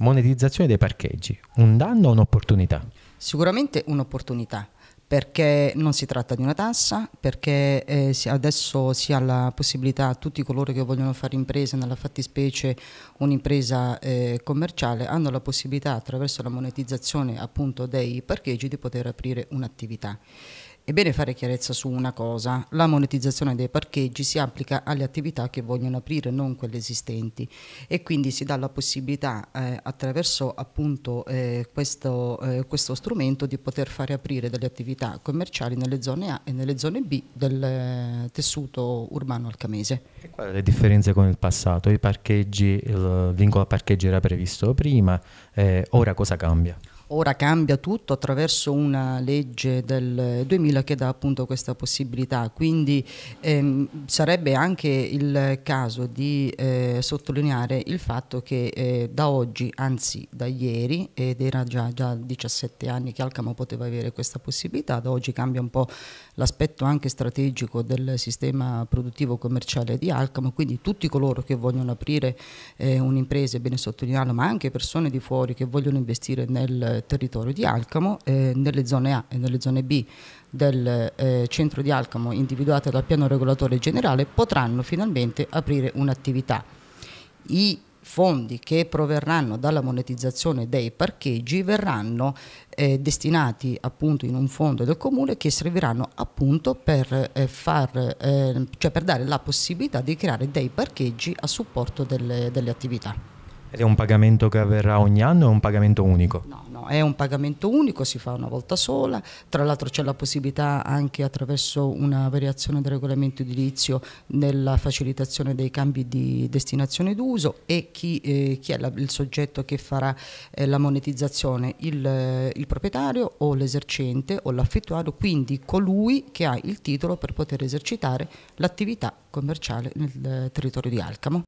monetizzazione dei parcheggi, un danno o un'opportunità? Sicuramente un'opportunità perché non si tratta di una tassa, perché eh, adesso si ha la possibilità a tutti coloro che vogliono fare impresa, nella fattispecie un'impresa eh, commerciale, hanno la possibilità attraverso la monetizzazione appunto dei parcheggi di poter aprire un'attività. È bene fare chiarezza su una cosa, la monetizzazione dei parcheggi si applica alle attività che vogliono aprire, non quelle esistenti e quindi si dà la possibilità eh, attraverso appunto eh, questo, eh, questo, strumento di poter fare aprire delle attività commerciali nelle zone A e nelle zone B del eh, tessuto urbano alcamese. E quali le differenze con il passato? I parcheggi, il vincolo a parcheggi era previsto prima, eh, ora cosa cambia? Ora cambia tutto attraverso una legge del 2000 che dà appunto questa possibilità, quindi ehm, sarebbe anche il caso di eh, sottolineare il fatto che eh, da oggi, anzi da ieri, ed era già, già 17 anni che Alcamo poteva avere questa possibilità, da oggi cambia un po' l'aspetto anche strategico del sistema produttivo commerciale di Alcamo, quindi tutti coloro che vogliono aprire eh, un'impresa, è bene sottolinearlo, ma anche persone di fuori che vogliono investire nel territorio di Alcamo, eh, nelle zone A e nelle zone B del eh, centro di Alcamo individuate dal piano regolatore generale potranno finalmente aprire un'attività. I fondi che proverranno dalla monetizzazione dei parcheggi verranno eh, destinati appunto in un fondo del comune che serviranno appunto per, eh, far, eh, cioè per dare la possibilità di creare dei parcheggi a supporto delle, delle attività. Ed è un pagamento che avverrà ogni anno o è un pagamento unico? No, no, è un pagamento unico, si fa una volta sola, tra l'altro c'è la possibilità anche attraverso una variazione del regolamento edilizio nella facilitazione dei cambi di destinazione d'uso e chi, eh, chi è la, il soggetto che farà eh, la monetizzazione, il, il proprietario o l'esercente o l'affettuario, quindi colui che ha il titolo per poter esercitare l'attività commerciale nel eh, territorio di Alcamo.